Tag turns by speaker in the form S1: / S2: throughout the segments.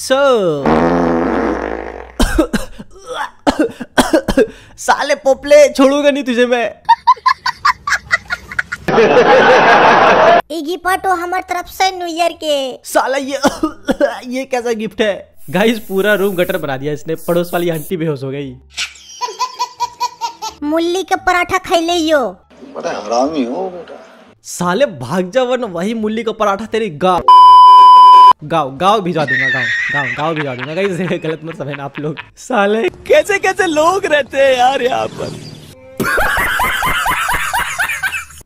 S1: So साले पोपले छोड़ूंगा नहीं तुझे मैं गिफ्ट तो हमारे तरफ से न्यू ईयर के साला ये ये कैसा गिफ्ट है गाइस पूरा रूम गटर बना दिया इसने पड़ोस वाली आंटी बेहोश हो गई मुल्ली का पराठा खाई यो बड़ा हरामी हो बेटा साले भाग जा वरना वही मुल्ली का पराठा तेरी गा गाँव गाँव भिजवा दूंगा गाँव गाँव गाँव भिजवा दूंगा कहीं गलत मत समझना आप लोग साले कैसे कैसे लोग रहते हैं यार यहाँ पर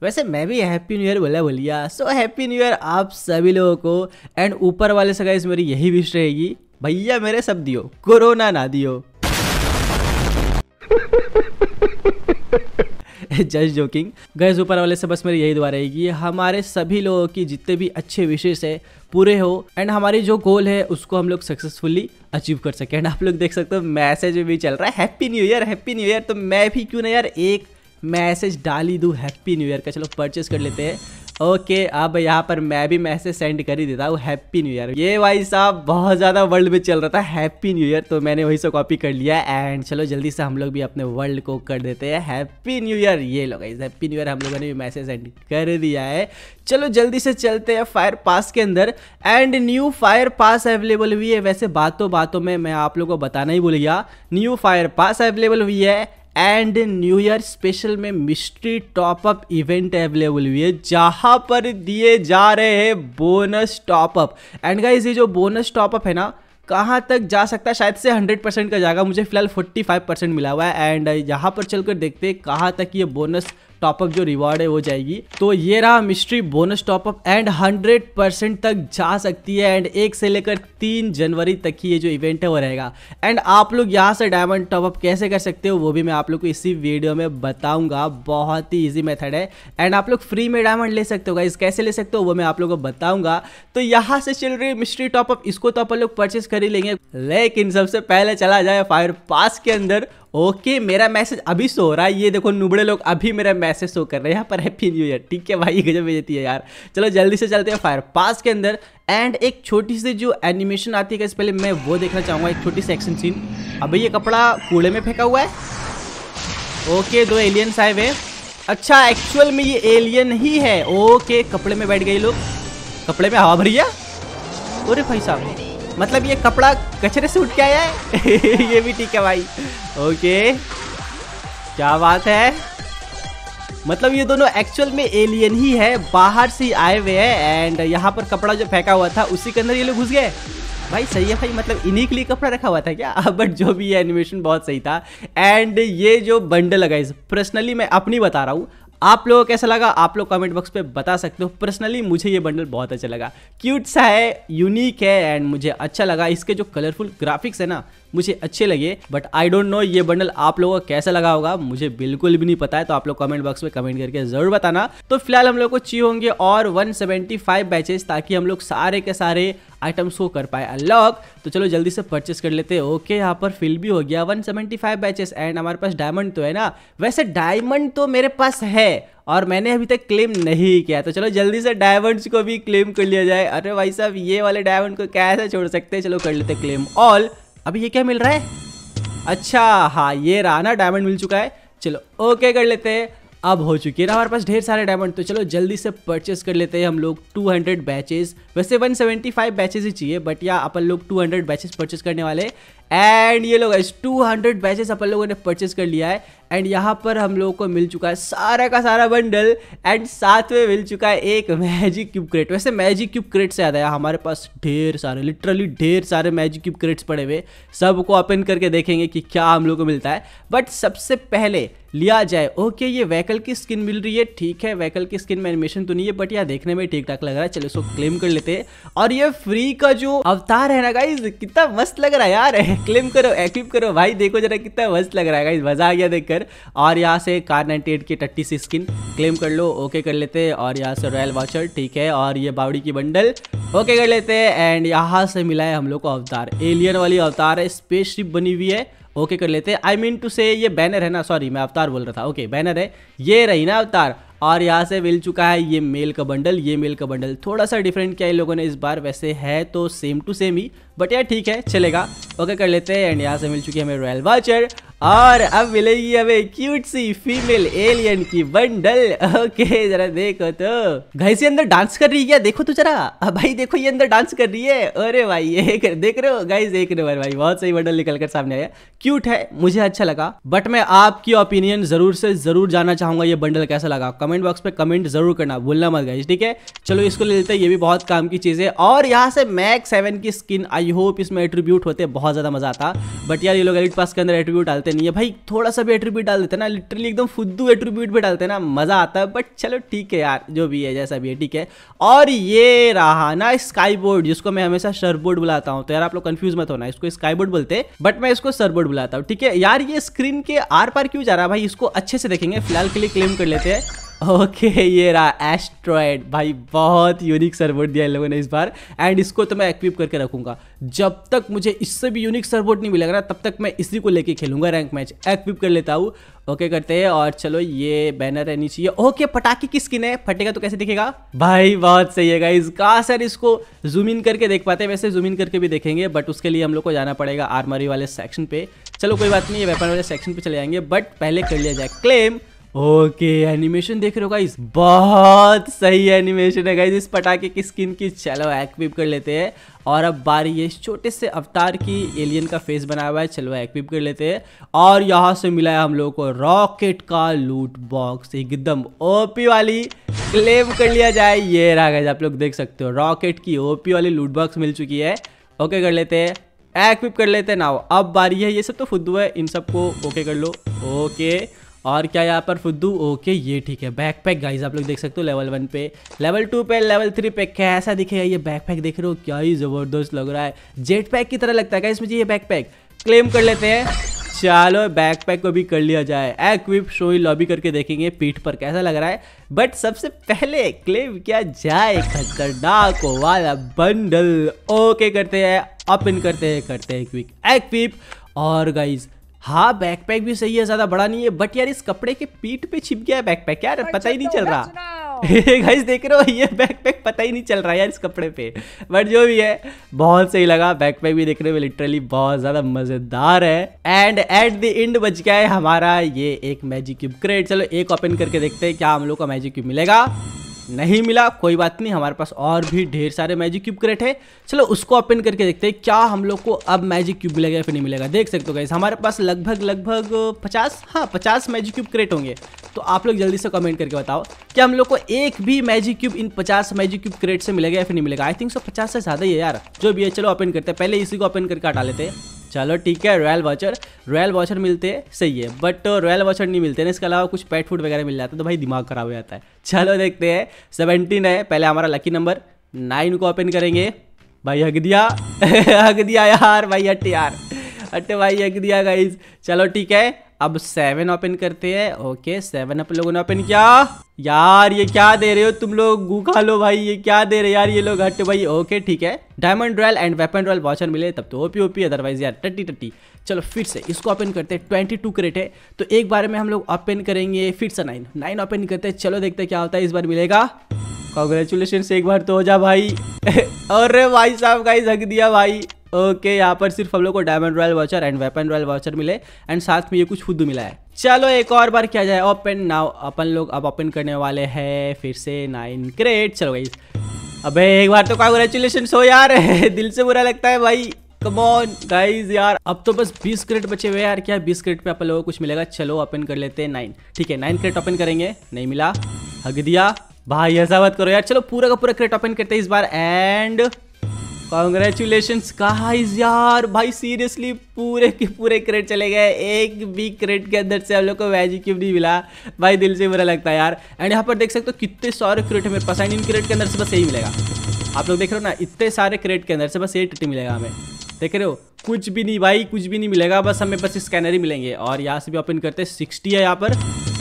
S1: वैसे मैं भी हैप्पी न्यू ईयर बोला बोलिया सो हैप्पी न्यू ईयर आप सभी लोगों को एंड ऊपर वाले से गाइस मेरी यही विश रहेगी भैया मेरे सब दियो कोरोना ना दियो जस्ट जोकिंग गाइस ऊपर वाले से बस मेरी यही दुआ रहेगी हमारे सभी लोगों की जितने भी अच्छे विशेष है पूरे हो एंड हमारी जो गोल है उसको हम लोग सक्सेसफुली अचीव कर सके एंड आप लोग देख सकते हो मैसेज भी चल रहा है happy new year happy new year तो मैं भी क्यों ना यार एक मैसेज डाली दू हैप्पी न्यू ईयर का चलो परचेस कर लेते हैं ओके अब यहाँ पर मैं भी मैसेज सेंड कर ही देता हूँ हैप्पी न्यू ईयर ये भाई साहब बहुत ज़्यादा वर्ल्ड में चल रहा था हैप्पी न्यू ईयर तो मैंने वही से कॉपी कर लिया एंड चलो जल्दी से हम लोग भी अपने वर्ल्ड को कर देते हैं हैप्पी न्यू ईयर ये लोग हैप्पी न्यू ईयर हम लोगों ने भी मैसेज सेंड कर दिया है चलो जल्दी से चलते हैं फायर पास के अंदर and new fire pass available हुई है वैसे बातों बातों में मैं आप लोगों को बताना ही भूल गया न्यू फायर पास अवेलेबल हुई है एंड न्यू ईयर स्पेशल में मिस्ट्री टॉपअप इवेंट अवेलेबल हुई है जहाँ पर दिए जा रहे हैं बोनस टॉपअप एंड गाइज ये जो बोनस टॉपअप है ना कहाँ तक जा सकता है शायद से 100 परसेंट का जाएगा मुझे फिलहाल 45 परसेंट मिला हुआ है एंड यहाँ पर चलकर देखते हैं कहाँ तक ये बोनस टॉपअप जो रिवॉर्ड है वो जाएगी तो ये रहा mystery bonus top up and hundred percent तक जा सकती है एंड एक से लेकर तीन जनवरी तक ही ये जो इवेंट है वो रहेगा एंड आप लोग यहाँ से डायमंड टॉपअप कैसे कर सकते हो वो भी मैं आप लोग को इसी वीडियो में बताऊंगा बहुत ही ईजी मेथड है एंड आप लोग फ्री में डायमंड ले सकते हो इस कैसे ले सकते हो वो मैं आप लोग को बताऊंगा तो यहाँ से चल रही मिस्ट्री टॉपअप इसको तो आप लोग परचेस कर ही लेंगे लेकिन सबसे पहले चला जाए फायर पास के अंदर ओके मेरा मैसेज अभी सो रहा है ये देखो नुबड़े लोग अभी मेरा मैसेज शो कर रहे हैं यहाँ पर हैप्पी न्यू ईयर ठीक है भाई गजब भेजती है यार चलो जल्दी से चलते हैं फायर पास के अंदर एंड एक छोटी सी जो एनिमेशन आती है इस पहले मैं वो देखना चाहूँगा एक छोटी सी एक्शन सीन अभी ये कपड़ा कूड़े में फेंका हुआ है ओके दो एलियन साहब है अच्छा एक्चुअल में ये एलियन ही है ओके कपड़े में बैठ गए लोग कपड़े में हवा भरी है अरे भाई साहब मतलब ये कपड़ा कचरे से उठ के आया है ये भी ठीक है भाई ओके क्या बात है मतलब ये दोनों एक्चुअल में एलियन ही है बाहर से आए हुए हैं एंड यहाँ पर कपड़ा जो फेंका हुआ था उसी के अंदर ये लोग घुस गए भाई सही है भाई मतलब इन्हीं के लिए कपड़ा रखा हुआ था क्या बट जो भी ये एनिमेशन बहुत सही था एंड ये जो बंडल लगा इस पर्सनली मैं अपनी बता रहा हूँ आप लोगों को कैसा लगा आप लोग कमेंट बॉक्स पे बता सकते हो पर्सनली मुझे ये बंडल बहुत अच्छा लगा क्यूट सा है यूनिक है एंड मुझे अच्छा लगा इसके जो कलरफुल ग्राफिक्स है ना मुझे अच्छे लगे बट आई डोंट नो ये बंडल आप लोगों को कैसा लगा होगा मुझे बिल्कुल भी नहीं पता है तो आप लोग कमेंट बॉक्स में कमेंट करके जरूर बताना तो फिलहाल हम लोग को ची होंगे और 175 बैचेस ताकि हम लोग सारे के सारे आइटम्स को कर पाए अनलॉक तो चलो जल्दी से परचेस कर लेते हैं ओके यहाँ पर फिल भी हो गया 175 बैचेस एंड हमारे पास डायमंड तो है ना वैसे डायमंड तो मेरे पास है और मैंने अभी तक क्लेम नहीं किया तो चलो जल्दी से डायमंड्स को भी क्लेम कर लिया जाए अरे भाई साहब ये वाले डायमंड को कैसे छोड़ सकते हैं चलो कर लेते क्लेम ऑल अभी ये क्या मिल रहा है अच्छा हाँ ये रहा ना डायमंड मिल चुका है चलो ओके कर लेते हैं अब हो चुकी है ना हमारे पास ढेर सारे डायमंड तो चलो जल्दी से परचेस कर लेते हैं हम लोग 200 बैचेस वैसे 175 बैचेस ही चाहिए बट या अपन लोग 200 बैचेस परचेस करने वाले एंड ये लोग 200 बैचेस अपन लोगों ने परचेस कर लिया है एंड यहाँ पर हम लोगों को मिल चुका है सारा का सारा बंडल एंड साथ में मिल चुका है एक मैजिक क्यूब क्रेट वैसे मैजिक क्यूब क्रेट से आता है हमारे पास ढेर सारे लिटरली ढेर सारे मैजिक क्यूब क्रेट्स पड़े हुए सबको ओपन करके देखेंगे कि क्या हम लोग को मिलता है बट सबसे पहले लिया जाए ओके ये वैकल की स्किन मिल रही है ठीक है वैकल की स्किन में एनिमेशन तो नहीं है बट यार देखने में ठीक ठाक लग रहा है चलो इसको क्लेम कर लेते हैं और ये फ्री का जो अवतार है ना गाइज कितना मस्त लग रहा है यार क्लेम करो एक्विप करो भाई देखो जरा कितना मस्त लग रहा है गाइज मजा आ गया देखकर और यहाँ से कार नाइनटी की टट्टी सी स्किन क्लेम कर लो ओके कर लेते हैं और यहाँ से रॉयल वाचर ठीक है और ये बावड़ी की बंडल ओके कर लेते हैं एंड यहाँ से मिला है हम लोग को अवतार एलियन वाली अवतार है शिप बनी हुई है ओके कर लेते हैं आई मीन टू से ये बैनर है ना सॉरी मैं अवतार बोल रहा था ओके बैनर है ये रही ना अवतार और यहाँ से मिल चुका है ये मेल का बंडल ये मेल का बंडल थोड़ा सा डिफरेंट किया इन लोगों ने इस बार वैसे है तो सेम टू सेम ही बट यार ठीक है चलेगा ओके कर लेते हैं एंड यहाँ से मिल चुकी है हमें रॉयल वाचर और अब मिलेगी हमें क्यूट सी फीमेल एलियन की बंडल ओके जरा देखो तो घर अंदर डांस कर रही है देखो तो जरा भाई देखो ये अंदर डांस कर रही है अरे भाई ये कर, देख रहे हो गाइस देख रहे हो भाई बहुत सही बंडल निकल कर सामने आया क्यूट है मुझे अच्छा लगा बट मैं आपकी ओपिनियन जरूर से जरूर जाना चाहूंगा ये बंडल कैसा लगा कमेंट बॉक्स पे कमेंट जरूर करना भूलना मत गाइज ठीक है चलो इसको ले लेते हैं ये भी बहुत काम की चीज है और यहाँ से मैक सेवन की स्किन आई होप इसमें एट्रीब्यूट होते बहुत ज्यादा मजा आता बट यार ये लोग एलिट पास के अंदर एट्रीब्यूट डालते डालते नहीं है भाई थोड़ा सा भी एट्रीब्यूट डाल देते ना लिटरली एकदम फुद्दू एट्रीब्यूट भी डालते ना मज़ा आता है बट चलो ठीक है यार जो भी है जैसा भी है ठीक है और ये रहा ना स्काई बोर्ड जिसको मैं हमेशा सरबोर्ड बुलाता हूँ तो यार आप लोग कन्फ्यूज मत होना इसको स्काई बोर्ड बोलते बट मैं इसको सरबोर्ड बुलाता हूँ ठीक है यार ये स्क्रीन के आर पार क्यों जा रहा है भाई इसको अच्छे से देखेंगे फिलहाल के लिए क्लेम कर लेते हैं ओके ये रहा एस्ट्रॉयड भाई बहुत यूनिक सर्वोट दिया इन लोगों ने इस बार एंड इसको तो मैं एक्विप करके रखूंगा जब तक मुझे इससे भी यूनिक सर्वोट नहीं मिलेगा ना तब तक मैं इसी को लेके खेलूंगा रैंक मैच एक्विप कर लेता हूँ ओके okay, करते हैं और चलो ये बैनर रहनी चाहिए ओके पटाखे की स्किन है फटेगा तो कैसे दिखेगा भाई बहुत सही है गाइज का सर इसको जूम इन करके देख पाते हैं वैसे जूम इन करके भी देखेंगे बट उसके लिए हम लोग को जाना पड़ेगा आर्मरी वाले सेक्शन पे चलो कोई बात नहीं ये वेपन वाले सेक्शन पे चले जाएंगे बट पहले कर लिया जाए क्लेम ओके एनिमेशन देख रहे हो गाइस बहुत सही एनिमेशन है गाइस इस पटाखे की स्किन की चलो एक्विप कर लेते हैं और अब बारी ये छोटे से अवतार की एलियन का फेस बनाया हुआ है चलो एक्विप कर लेते हैं और यहाँ से मिला है हम लोगों को रॉकेट का लूट बॉक्स एकदम ओपी वाली क्लेम कर लिया जाए ये रहा गाइस आप लोग देख सकते हो रॉकेट की ओपी वाली लूट बॉक्स मिल चुकी है ओके कर लेते हैं एक्विप कर लेते हैं ना अब बारी है ये सब तो फुद्दू है इन सबको ओके कर लो ओके और क्या यहाँ पर फुद्दू ओके ये ठीक है बैक पैक गाइज आप लोग देख सकते हो लेवल वन पे लेवल टू पे लेवल थ्री पे कैसा दिखेगा ये बैक पैक देख रहे हो क्या ही ज़बरदस्त लग रहा है जेट पैक की तरह लगता है इसमें ये बैक पैक क्लेम कर लेते हैं चलो बैक पैक को भी कर लिया जाए एक्विप शोई लॉबी करके देखेंगे पीठ पर कैसा लग रहा है बट सबसे पहले क्लेम किया जाए खतरनाक वाला बंडल ओके करते हैं अप इन करते हैं करते हैं क्विक एक्विप और गाइज हाँ बैकपैक भी सही है ज्यादा बड़ा नहीं है बट यार इस कपड़े के पीठ पे छिप गया है बैकपैक यार पता ही नहीं चल रहा गाइस देख रहे हो ये बैकपैक पता ही नहीं चल रहा है यार इस कपड़े पे बट जो भी है बहुत सही लगा बैकपैक भी देखने में लिटरली बहुत ज्यादा मजेदार है एंड एट द एंड बच गया है हमारा ये एक मैजिक क्यूब क्रेट चलो एक ओपन करके देखते हैं क्या हम लोग का मैजिक क्यूब मिलेगा नहीं मिला कोई बात नहीं हमारे पास और भी ढेर सारे मैजिक क्यूब क्रेट है चलो उसको ओपन करके देखते हैं क्या हम लोग को अब मैजिक क्यूब मिलेगा या फिर नहीं मिलेगा देख सकते हो गाइज हमारे पास लगभग लगभग पचास हाँ पचास मैजिक क्यूब क्रेट होंगे तो आप लोग जल्दी से कमेंट करके बताओ कि हम लोग को एक भी मैजिक क्यूब इन पचास मैजिक क्यूब क्रेट से मिलेगा या फिर नहीं मिलेगा आई थिंक सो पचास से ज़्यादा ही है यार जो भी है चलो ओपन करते हैं पहले इसी को ओपन करके हटा लेते हैं चलो ठीक है रॉयल वाचर रॉयल वॉचर मिलते सही है बट रॉयल वाचर नहीं मिलते ना इसके अलावा कुछ पेट फूड वगैरह मिल जाता है तो भाई दिमाग खराब हो जाता है चलो देखते हैं सेवेंटीन है पहले हमारा लकी नंबर नाइन को ओपन करेंगे भाई हक दिया हक दिया यार भाई हट यार हट भाई हक दिया गाइज चलो ठीक है अब सेवन ओपन करते हैं ओके सेवन अपन लोगों ने ओपन किया यार ये क्या दे रहे हो तुम लोग गुखा लो भाई ये क्या दे रहे यार ये लोग हट भाई ओके ठीक है diamond royal and weapon royal voucher मिले तब तो ओपी ओपी अदरवाइज यार टट्टी टट्टी चलो फिर से इसको ओपन करते हैं ट्वेंटी टू करेट है तो एक बार में हम लोग ओपन करेंगे फिर से नाइन नाइन ओपन करते हैं चलो देखते हैं क्या होता है इस बार मिलेगा कॉन्ग्रेचुलेशन एक बार तो हो जा भाई अरे भाई साहब का ही दिया भाई ओके यहाँ पर सिर्फ हम लोग को diamond royal voucher and weapon royal voucher and एंड साथ में ये कुछ खुद मिला है चलो एक और बार क्या जाए ओपन नाउ अपन लोग अब ओपन करने वाले हैं फिर से नाइन क्रेट चलो भाई अबे एक बार तो कॉन्ग्रेचुलेशन हो यार दिल से बुरा लगता है भाई कमॉन गाइज यार अब तो बस बीस क्रेट बचे हुए यार क्या बीस क्रेट पे अपन लोगों को कुछ मिलेगा चलो ओपन कर लेते हैं नाइन ठीक है नाइन क्रेट ओपन करेंगे नहीं मिला हग दिया भाई ऐसा बात करो यार चलो पूरा का पूरा क्रेट ओपन करते हैं इस बार एंड कॉन्ग्रेचुलेशन गाइस यार भाई सीरियसली पूरे के पूरे क्रेड चले गए एक भी क्रेड के अंदर से हम लोग को वैजी क्यूब नहीं मिला भाई दिल से बुरा लगता है यार एंड यहाँ पर देख सकते हो कितने सारे क्रेड हमें पसंद इन क्रेड के अंदर से बस यही मिलेगा आप लोग देख रहे हो ना इतने सारे क्रेड के अंदर से बस यही टट्टी मिलेगा हमें देख रहे हो कुछ भी नहीं भाई कुछ भी नहीं मिलेगा बस हमें बस स्कैनर ही मिलेंगे और यहाँ से भी ओपन करते हैं सिक्सटी है यहाँ पर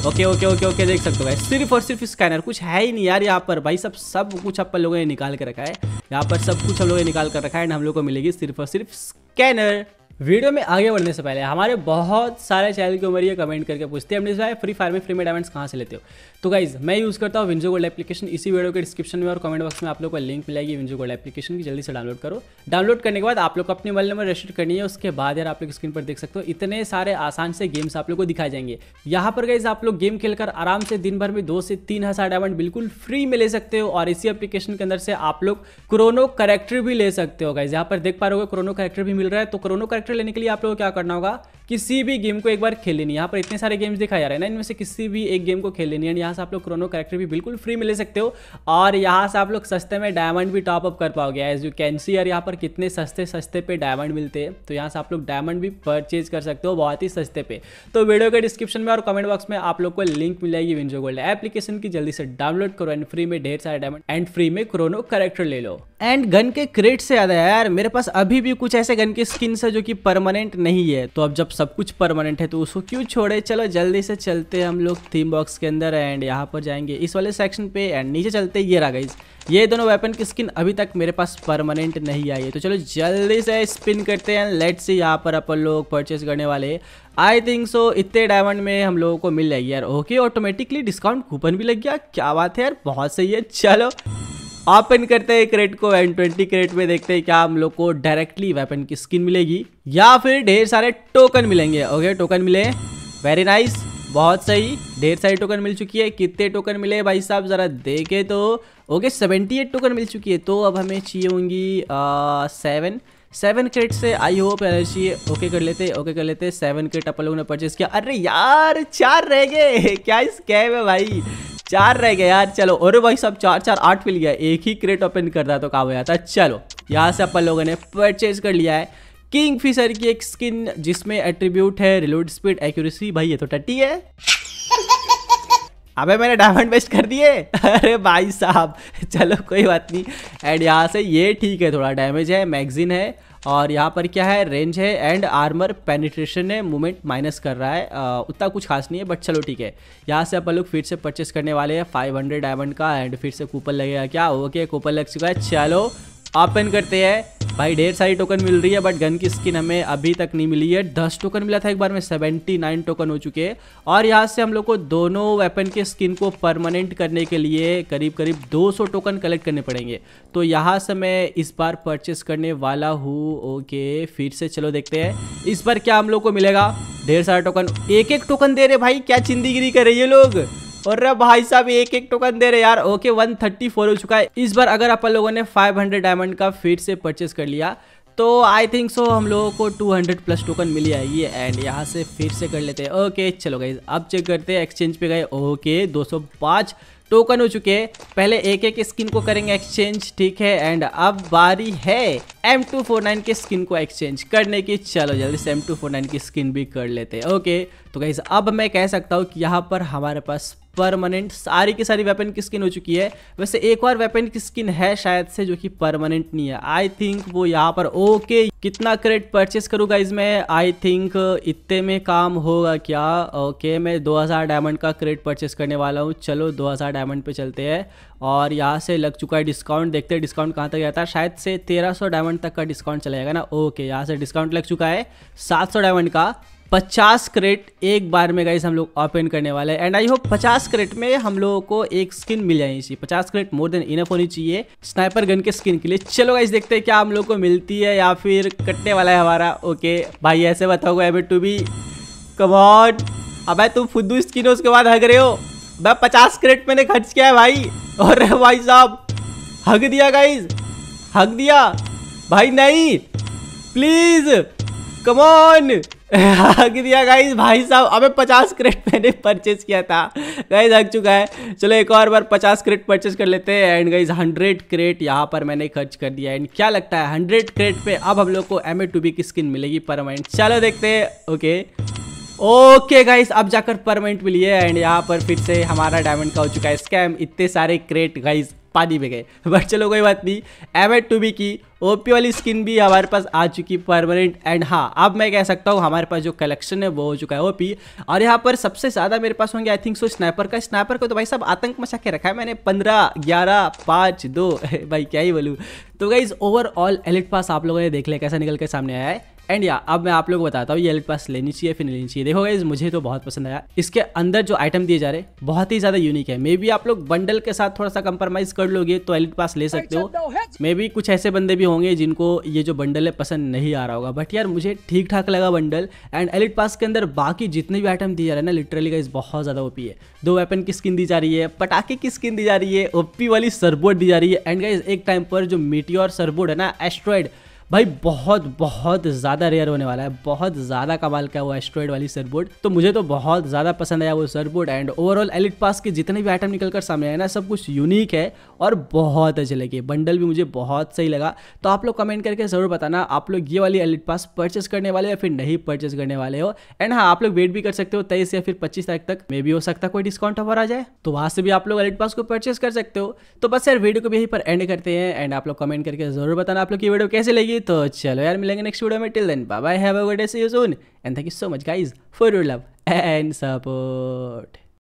S1: ओके ओके ओके ओके देख सकते हो भाई सिर्फ और सिर्फ स्कैनर कुछ है ही नहीं यार यहाँ पर भाई सब सब कुछ अपन लोगों ने निकाल के रखा है यहाँ पर सब कुछ हम लोगों ने निकाल कर रखा है एंड हम लोग को मिलेगी सिर्फ और सिर्फ स्कैनर वीडियो में आगे बढ़ने से पहले हमारे बहुत सारे चैनल के ऊपर ये कमेंट करके पूछते हैं अपने भाई फ्री फायर में फ्री में डायमंड्स कहाँ से लेते हो तो गाइज मैं यूज़ करता हूँ विंजो गोल्ड एप्लीकेशन इसी वीडियो के डिस्क्रिप्शन में और कमेंट बॉक्स में आप लोग को लिंक मिलेगी विंजो गोल्ड एप्लीकेशन की जल्दी से डाउनलोड करो डाउनलोड करने के बाद आप लोग को अपने मोबाइल नंबर रजिस्टर करनी है उसके बाद यार आप लोग स्क्रीन पर देख सकते हो इतने सारे आसान से गेम्स आप लोग को दिखाए जाएंगे यहाँ पर गाइज आप लोग गेम खेलकर आराम से दिन भर में दो से तीन हज़ार डायमंड बिल्कुल फ्री में ले सकते हो और इसी एप्लीकेशन के अंदर से आप लोग क्रोनो करेक्टर भी ले सकते हो गाइज यहाँ पर देख पा रहे हो क्रोनो करेक्टर भी मिल रहा है तो क्रोनो करेक्टर कैरेक्टर लेने के लिए आप लोगों को क्या करना होगा किसी भी गेम को एक बार खेल लेनी यहाँ पर इतने सारे गेम्स दिखाए जा रहे हैं ना इनमें से किसी भी एक गेम को खेल लेनी एंड यहाँ से आप लोग क्रोनो करेक्टर भी बिल्कुल फ्री में ले सकते हो और यहाँ से आप लोग सस्ते में डायमंड भी अप कर पाओगे एज यू कैन सी यार यहाँ पर कितने सस्ते सस्ते पे डायमंड मिलते हैं तो यहाँ से आप लोग डायमंड भी परचेज कर सकते हो बहुत ही सस्ते पे तो वीडियो के डिस्क्रिप्शन में और कमेंट बॉक्स में आप लोग को लिंक मिल जाएगी विंजो गोल्ड एप्लीकेशन की जल्दी से डाउनलोड करो एंड फ्री में ढेर सारे डायमंड एंड फ्री में क्रोनो करेक्टर ले लो एंड गन के क्रेट से याद है यार मेरे पास अभी भी कुछ ऐसे गन के स्किन है जो कि परमानेंट नहीं है तो अब जब सब कुछ परमानेंट है तो उसको क्यों छोड़े चलो जल्दी से चलते हम लोग थीम बॉक्स के अंदर एंड यहाँ पर जाएंगे इस वाले सेक्शन पे एंड नीचे चलते ये रहा गाइज ये दोनों वेपन की स्किन अभी तक मेरे पास परमानेंट नहीं आई है तो चलो जल्दी से स्पिन करते हैं लेट से यहाँ पर अपन लोग परचेस करने वाले आई थिंक सो इतने डायमंड में हम लोगों को मिल जाएगी यार ओके ऑटोमेटिकली डिस्काउंट कूपन भी लग गया क्या बात है यार बहुत सही है चलो ओपन करते हैं क्रेट को एंड ट्वेंटी क्रेट में देखते हैं क्या हम लोग को डायरेक्टली वेपन की स्किन मिलेगी या फिर ढेर सारे टोकन मिलेंगे ओके टोकन मिले वेरी नाइस बहुत सही ढेर सारी टोकन मिल चुकी है कितने टोकन मिले भाई साहब ज़रा देखे तो ओके सेवेंटी एट टोकन मिल चुकी है तो अब हमें चाहिए होंगी सेवन सेवन क्रेट से आई होप चाहिए ओके कर लेते ओके कर लेते सेवन क्रेट अपन लोगों ने परचेज किया अरे यार चार रह गए क्या इस कैब है भाई चार रह गए यार चलो और भाई सब चार चार आठ मिल गया एक ही क्रेट ओपन कर रहा तो काम हो जाता चलो यहाँ से अपन लोगों ने परचेज कर लिया है किंग फिशर की एक स्किन जिसमें एट्रीब्यूट है रिलोड स्पीड एक्यूरेसी भाई ये तो टट्टी है अबे मैंने डायमंड वेस्ट कर दिए अरे भाई साहब चलो कोई बात नहीं एंड यहाँ से ये ठीक है थोड़ा डैमेज है मैगजीन है और यहाँ पर क्या है रेंज है एंड आर्मर पेनिट्रेशन है मूवमेंट माइनस कर रहा है आ, उतना कुछ खास नहीं है बट चलो ठीक है यहाँ से अपन लोग फिर से परचेस करने वाले हैं 500 डायमंड का एंड फिर से कूपन लगेगा क्या ओके कूपन लग चुका है चलो ओपन करते हैं भाई ढेर सारी टोकन मिल रही है बट गन की स्किन हमें अभी तक नहीं मिली है दस टोकन मिला था एक बार में सेवेंटी नाइन टोकन हो चुके हैं और यहाँ से हम लोग को दोनों वेपन के स्किन को परमानेंट करने के लिए करीब करीब दो सौ टोकन कलेक्ट करने पड़ेंगे तो यहाँ से मैं इस बार परचेस करने वाला हूँ ओके फिर से चलो देखते हैं इस बार क्या हम लोग को मिलेगा ढेर सारा टोकन एक एक टोकन दे रहे भाई क्या चिंदीगिरी कर रही ये लोग और भाई साहब एक एक टोकन दे रहे यार ओके वन थर्टी फोर हो चुका है इस बार अगर अपन लोगों ने फाइव हंड्रेड डायमंड का फिर से परचेस कर लिया तो आई थिंक सो हम लोगों को 200 प्लस टोकन मिल जाएगी एंड यहाँ से फिर से कर लेते हैं ओके चलो गई अब चेक करते हैं एक्सचेंज पे गए ओके 205 टोकन हो चुके पहले एक एक स्किन को करेंगे एक्सचेंज ठीक है एंड अब बारी है नाइन के स्किन को एक्सचेंज करने की चलो जल्दी से नाइन की स्किन भी कर लेते हैं ओके तो गाइज अब मैं कह सकता हूँ कि यहाँ पर हमारे पास परमानेंट सारी की सारी वेपन की स्किन हो चुकी है वैसे एक और वेपन की स्किन है शायद से जो कि परमानेंट नहीं है आई थिंक वो यहाँ पर ओके okay, कितना क्रेडिट परचेस करूँगा इसमें आई थिंक इतने में काम होगा क्या ओके okay, मैं 2000 डायमंड का क्रेडिट परचेस करने वाला हूँ चलो 2000 डायमंड पे चलते हैं और यहाँ से लग चुका है डिस्काउंट देखते हैं डिस्काउंट कहाँ तक जाता है शायद से 1300 डायमंड तक का डिस्काउंट चला जाएगा ना ओके यहाँ से डिस्काउंट लग चुका है 700 डायमंड का 50 क्रेट एक बार में गाइस हम लोग ओपन करने वाले हैं एंड आई होप 50 क्रेट में हम लोगों को एक स्किन मिल जानी चाहिए 50 क्रेट मोर देन इनफ होनी चाहिए स्नाइपर गन के स्किन के लिए चलो गाइस देखते हैं क्या हम लोग को मिलती है या फिर कटने वाला है हमारा ओके भाई ऐसे बताओ एम टू बी कमॉन अब तुम फुद्दू स्किन उसके बाद हग रहे हो भाई पचास क्रेट मैंने खर्च किया है भाई और भाई साहब हग दिया गाइज हग दिया भाई नहीं प्लीज कमॉन हाँ दिया गाइज भाई साहब अबे पचास क्रेडिट मैंने परचेज किया था गाइज हक चुका है चलो एक और बार पचास क्रेडिट परचेज कर लेते हैं एंड गाइज हंड्रेड क्रेडिट यहाँ पर मैंने खर्च कर दिया एंड क्या लगता है हंड्रेड क्रेडिट पे अब हम लोग को एम ए टू बी की स्किन मिलेगी परमानेंट चलो देखते हैं ओके ओके गाइज अब जाकर परमानेंट मिली है एंड यहाँ पर फिर से हमारा डायमंड का हो चुका है स्कैम इतने सारे क्रेट गाइज पानी में गए बट चलो कोई बात नहीं एम एड टू बी की ओपी वाली स्किन भी हमारे पास आ चुकी परमानेंट एंड हाँ अब मैं कह सकता हूँ हमारे पास जो कलेक्शन है वो हो चुका है ओपी और यहाँ पर सबसे ज़्यादा मेरे पास होंगे आई थिंक सो स्नाइपर का स्नाइपर को तो भाई सब आतंक मचा के रखा है मैंने पंद्रह ग्यारह पाँच दो भाई क्या ही बोलूँ तो गाइज ओवरऑल एलिट पास आप लोगों ने देख लिया कैसा निकल के सामने आया है एंड या अब मैं आप लोग को बताता हूँ ये एलिट पास लेनी चाहिए फिर लेनी चाहिए देखो इस मुझे तो बहुत पसंद आया इसके अंदर जो आइटम दिए जा रहे बहुत ही ज्यादा यूनिक है मे बी आप लोग बंडल के साथ थोड़ा सा कंप्रोमाइज कर लोगे तो एलिट पास ले सकते हो मे बी कुछ ऐसे बंदे भी होंगे जिनको ये जो बंडल है पसंद नहीं आ रहा होगा बट यार मुझे ठीक ठाक लगा बंडल एंड एलिट पास के अंदर बाकी जितने भी आइटम दिए जा रहे हैं ना लिटरली का बहुत ज्यादा ओपी है दो वेपन की स्किन दी जा रही है पटाखे की स्किन दी जा रही है ओपी वाली सरबोर्ड दी जा रही है एंड गाइज एक टाइम पर जो और सरबोर्ड है ना एस्ट्रॉइड भाई बहुत बहुत ज़्यादा रेयर होने वाला है बहुत ज़्यादा कमाल का वो एस्ट्रॉइड वाली सरबोर्ड तो मुझे तो बहुत ज़्यादा पसंद आया वो surfboard and overall elite pass के जितने भी आइटम निकल कर सामने आए ना सब कुछ यूनिक है और बहुत अच्छे लगे बंडल भी मुझे बहुत सही लगा तो आप लोग कमेंट करके ज़रूर बताना आप लोग ये वाली एलिट पास परचेस करने वाले या फिर नहीं परचेस करने वाले हो एंड हाँ आप लोग वेट भी कर सकते हो तेईस या फिर पच्चीस तारीख तक मे भी हो सकता कोई डिस्काउंट ऑफर आ जाए तो वहाँ से भी आप लोग एलिट पास को परचेस कर सकते हो तो बस यार वीडियो को भी यहीं पर एंड करते हैं एंड आप लोग कमेंट करके जरूर बताना आप लोग की वीडियो कैसे लगी लिए तो चलो यार मिलेंगे नेक्स्ट वीडियो में till then bye bye have a good day see you soon and thank you so much guys for your love and support